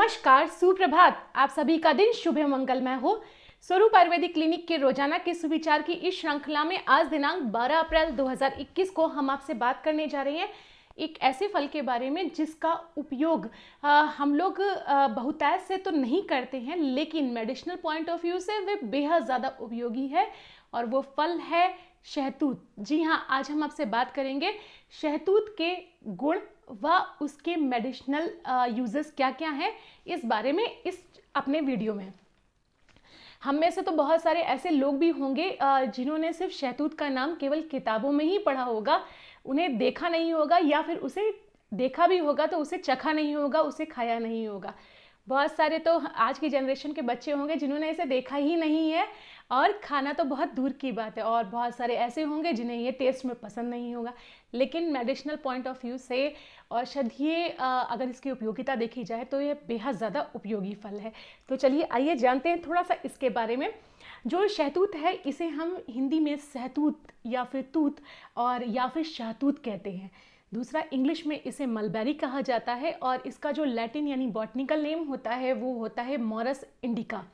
नमस्कार सुप्रभात आप सभी का दिन शुभ मंगलमय हो स्वरूप आयुर्वेदिक क्लिनिक के रोजाना के सुविचार की इस श्रृंखला में आज दिनांक 12 अप्रैल 2021 को हम आपसे बात करने जा रहे हैं एक ऐसे फल के बारे में जिसका उपयोग आ, हम लोग बहुतायत से तो नहीं करते हैं लेकिन मेडिसिनल पॉइंट ऑफ व्यू से वे बेहद ज़्यादा उपयोगी है और वो फल है शहतूत जी हाँ आज हम आपसे बात करेंगे शहतूत के गुण व उसके मेडिसिनल यूजेस क्या क्या हैं इस बारे में इस अपने वीडियो में हम में से तो बहुत सारे ऐसे लोग भी होंगे जिन्होंने सिर्फ शहतूत का नाम केवल किताबों में ही पढ़ा होगा उन्हें देखा नहीं होगा या फिर उसे देखा भी होगा तो उसे चखा नहीं होगा उसे खाया नहीं होगा बहुत सारे तो आज की जनरेशन के बच्चे होंगे जिन्होंने इसे देखा ही नहीं है और खाना तो बहुत दूर की बात है और बहुत सारे ऐसे होंगे जिन्हें ये टेस्ट में पसंद नहीं होगा लेकिन मेडिसिनल पॉइंट ऑफ व्यू से औषधीय अगर इसकी उपयोगिता देखी जाए तो यह बेहद ज़्यादा उपयोगी फल है तो चलिए आइए जानते हैं थोड़ा सा इसके बारे में जो शहतूत है इसे हम हिंदी में सहतूत या फिर तूत और या फिर शहतूत कहते हैं दूसरा इंग्लिश में इसे मलबेरी कहा जाता है और इसका जो लैटिन यानी बॉटनिकल नेम होता है वो होता है मॉरस इंडिका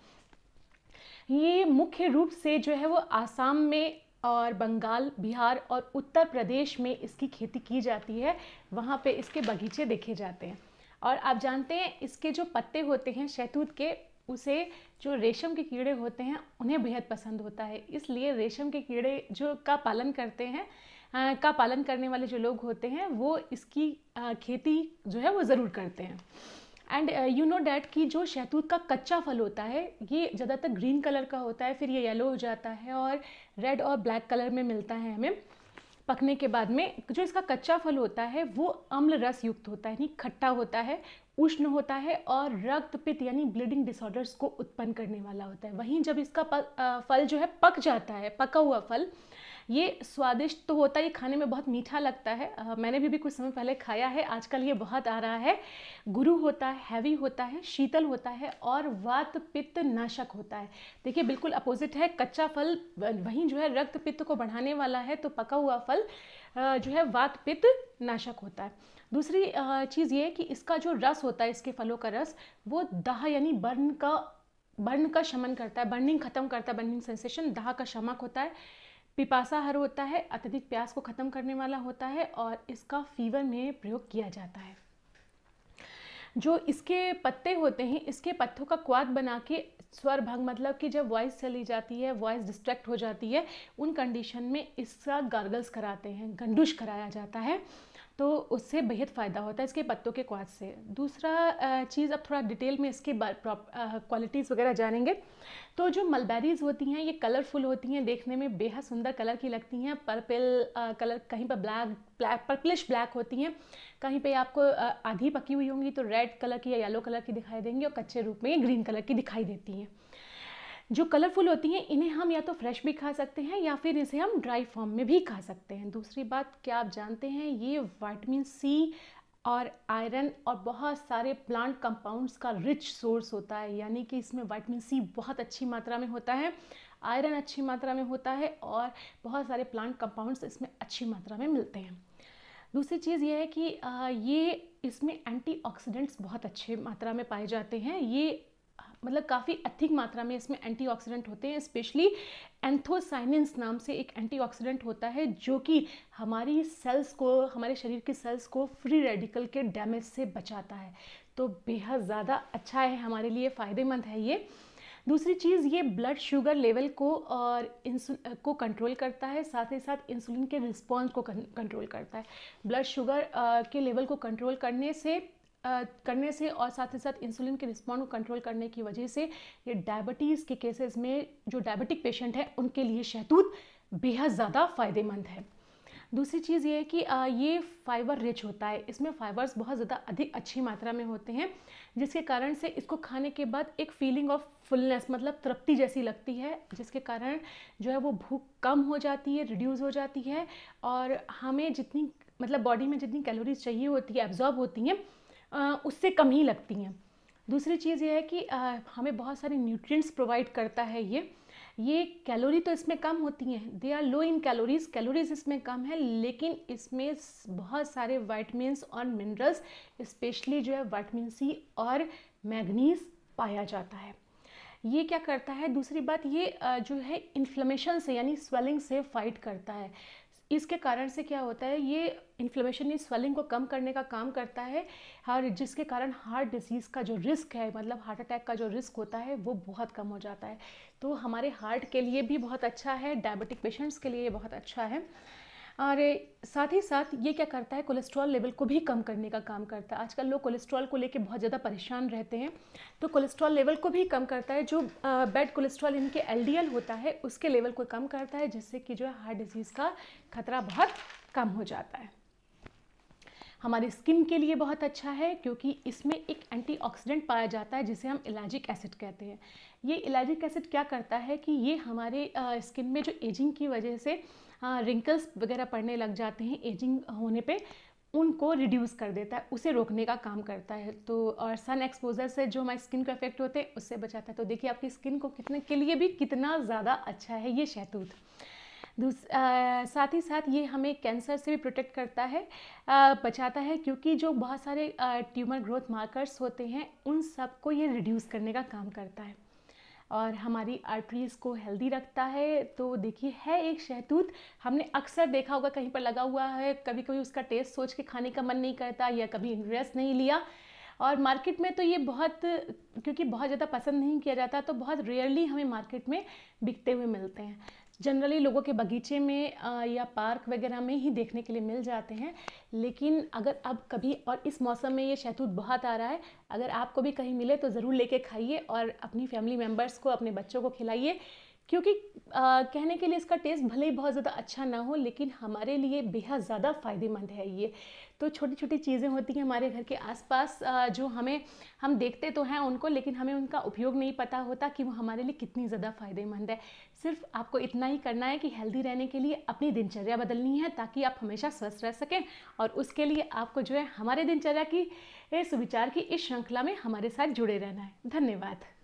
ये मुख्य रूप से जो है वो आसाम में और बंगाल बिहार और उत्तर प्रदेश में इसकी खेती की जाती है वहाँ पे इसके बगीचे देखे जाते हैं और आप जानते हैं इसके जो पत्ते होते हैं शहतूत के उसे जो रेशम के कीड़े होते हैं उन्हें बेहद पसंद होता है इसलिए रेशम के कीड़े जो का पालन करते हैं आ, का पालन करने वाले जो लोग होते हैं वो इसकी आ, खेती जो है वो ज़रूर करते हैं एंड यू नो डैट कि जो शहतूत का कच्चा फल होता है ये ज़्यादातर ग्रीन कलर का होता है फिर ये येलो हो जाता है और रेड और ब्लैक कलर में मिलता है हमें पकने के बाद में जो इसका कच्चा फल होता है वो अम्ल रस युक्त होता है यानी खट्टा होता है उष्ण होता है और रक्तपित यानी ब्लीडिंग डिसऑर्डर्स को उत्पन्न करने वाला होता है वहीं जब इसका फल जो है पक जाता है पका हुआ फल ये स्वादिष्ट तो होता है ये खाने में बहुत मीठा लगता है आ, मैंने भी, भी कुछ समय पहले खाया है आजकल ये बहुत आ रहा है गुरु होता है हैवी होता है शीतल होता है और वात पित्त नाशक होता है देखिए बिल्कुल अपोजिट है कच्चा फल वहीं जो है रक्त पित्त को बढ़ाने वाला है तो पका हुआ फल जो है वात पित्त नाशक होता है दूसरी चीज़ ये है कि इसका जो रस होता है इसके फलों का रस वो दाह यानी बर्न का बर्न का शमन करता है बर्निंग खत्म करता है बर्निंग सेंसेशन दाह का शमक होता है हर होता है अत्यधिक प्यास को ख़त्म करने वाला होता है और इसका फीवर में प्रयोग किया जाता है जो इसके पत्ते होते हैं इसके पत्तों का क्वाद बना के स्वर भंग मतलब कि जब वॉइस चली जाती है वॉइस डिस्ट्रैक्ट हो जाती है उन कंडीशन में इसका गार्गल्स कराते हैं गंडुश कराया जाता है तो उससे बेहद फ़ायदा होता है इसके पत्तों के क्वाथ से दूसरा चीज़ अब थोड़ा डिटेल में इसके क्वालिटीज़ वगैरह जानेंगे तो जो मलबेरीज़ होती हैं ये कलरफुल होती हैं देखने में बेहद सुंदर कलर की लगती हैं पर्पल कलर कहीं पर ब्लैक ब्लैक पर्पलिश ब्लैक होती हैं कहीं पे आपको आधी पकी हुई होंगी तो रेड कलर की या येलो कलर की दिखाई देंगी और कच्चे रूप में ग्रीन कलर की दिखाई देती हैं जो कलरफुल होती हैं इन्हें हम या तो फ्रेश भी खा सकते हैं या फिर इसे हम ड्राई फॉर्म में भी खा सकते हैं दूसरी बात क्या आप जानते हैं ये वाइटमिन सी और आयरन और बहुत सारे प्लांट कंपाउंड्स का रिच सोर्स होता है यानी कि इसमें वाइटमिन सी बहुत अच्छी मात्रा में होता है आयरन अच्छी मात्रा में होता है और बहुत सारे प्लांट कंपाउंड्स इसमें अच्छी मात्रा में मिलते हैं दूसरी चीज़ यह है कि ये इसमें एंटीऑक्सीडेंट्स बहुत अच्छे मात्रा में पाए जाते हैं ये मतलब काफ़ी अधिक मात्रा में इसमें एंटीऑक्सीडेंट होते हैं स्पेशली एंथोसाइनिन्स नाम से एक एंटीऑक्सीडेंट होता है जो कि हमारी सेल्स को हमारे शरीर की सेल्स को फ्री रेडिकल के डैमेज से बचाता है तो बेहद ज़्यादा अच्छा है हमारे लिए फ़ायदेमंद है ये दूसरी चीज़ ये ब्लड शुगर लेवल को और इंसुल को कंट्रोल करता है साथ ही साथ इंसुलिन के रिस्पॉन्स को कंट्रोल करता है ब्लड शुगर के लेवल को कंट्रोल करने से करने से और साथ ही साथ इंसुलिन के रिस्पॉन्ड को कंट्रोल करने की वजह से ये डायबिटीज़ के केसेस में जो डायबिटिक पेशेंट है उनके लिए शहतूत बेहद ज़्यादा फ़ायदेमंद है दूसरी चीज़ ये है कि ये फाइबर रिच होता है इसमें फाइबर्स बहुत ज़्यादा अधिक अच्छी मात्रा में होते हैं जिसके कारण से इसको खाने के बाद एक फीलिंग ऑफ फुलनेस मतलब तृप्ति जैसी लगती है जिसके कारण जो है वो भूख कम हो जाती है रिड्यूस हो जाती है और हमें जितनी मतलब बॉडी में जितनी कैलोरीज चाहिए होती है एब्जॉर्ब होती हैं उससे कम ही लगती हैं दूसरी चीज़ ये है कि हमें बहुत सारे न्यूट्रिएंट्स प्रोवाइड करता है ये ये कैलोरी तो इसमें कम होती हैं they are low in calories calories इसमें कम है लेकिन इसमें बहुत सारे वाइटमिनस और मिनरल्स स्पेशली जो है वाइटमिन सी और मैगनीज पाया जाता है ये क्या करता है दूसरी बात ये जो है इन्फ्लेमेशन से यानी स्वेलिंग से फाइट करता है इसके कारण से क्या होता है ये इन्फ्लेमेशन ये स्वेलिंग को कम करने का काम करता है और जिसके कारण हार्ट डिजीज़ का जो रिस्क है मतलब हार्ट अटैक का जो रिस्क होता है वो बहुत कम हो जाता है तो हमारे हार्ट के लिए भी बहुत अच्छा है डायबिटिक पेशेंट्स के लिए बहुत अच्छा है और साथ ही साथ ये क्या करता है कोलेस्ट्रॉल लेवल को भी कम करने का काम करता है आजकल लोग कोलेस्ट्रॉल को लेके बहुत ज़्यादा परेशान रहते हैं तो कोलेस्ट्रॉल लेवल को भी कम करता है जो बैड कोलेस्ट्रॉल इनके एल होता है उसके लेवल को कम करता है जिससे कि जो है हार्ट डिजीज़ का खतरा बहुत कम हो जाता है हमारी स्किन के लिए बहुत अच्छा है क्योंकि इसमें एक एंटीऑक्सीडेंट पाया जाता है जिसे हम इलाजिक एसिड कहते हैं ये इलाजिक एसिड क्या करता है कि ये हमारे स्किन में जो एजिंग की वजह से रिंकल्स हाँ, वगैरह पड़ने लग जाते हैं एजिंग होने पे उनको रिड्यूस कर देता है उसे रोकने का काम करता है तो और सन एक्सपोजर से जो हमारी स्किन को इफेक्ट होते हैं उससे बचाता है तो देखिए आपकी स्किन को कितने के लिए भी कितना ज़्यादा अच्छा है ये शहतूत आ, साथ ही साथ ये हमें कैंसर से भी प्रोटेक्ट करता है आ, बचाता है क्योंकि जो बहुत सारे आ, ट्यूमर ग्रोथ मार्कर्स होते हैं उन सबको ये रिड्यूस करने का काम करता है और हमारी आर्टरीज़ को हेल्दी रखता है तो देखिए है एक शहतूत हमने अक्सर देखा होगा कहीं पर लगा हुआ है कभी कभी उसका टेस्ट सोच के खाने का मन नहीं करता या कभी इंटरेस्ट नहीं लिया और मार्केट में तो ये बहुत क्योंकि बहुत ज़्यादा पसंद नहीं किया जाता तो बहुत रेयरली हमें मार्केट में बिकते हुए मिलते हैं जनरली लोगों के बगीचे में या पार्क वगैरह में ही देखने के लिए मिल जाते हैं लेकिन अगर अब कभी और इस मौसम में ये शहतूत बहुत आ रहा है अगर आपको भी कहीं मिले तो ज़रूर लेके खाइए और अपनी फैमिली मेम्बर्स को अपने बच्चों को खिलाइए क्योंकि आ, कहने के लिए इसका टेस्ट भले ही बहुत ज़्यादा अच्छा ना हो लेकिन हमारे लिए बेहद ज़्यादा फ़ायदेमंद है ये तो छोटी छोटी चीज़ें होती हैं हमारे घर के आसपास जो हमें हम देखते तो हैं उनको लेकिन हमें उनका उपयोग नहीं पता होता कि वो हमारे लिए कितनी ज़्यादा फ़ायदेमंद है सिर्फ आपको इतना ही करना है कि हेल्दी रहने के लिए अपनी दिनचर्या बदलनी है ताकि आप हमेशा स्वस्थ रह सकें और उसके लिए आपको जो है हमारे दिनचर्या की सुविचार की इस श्रृंखला में हमारे साथ जुड़े रहना है धन्यवाद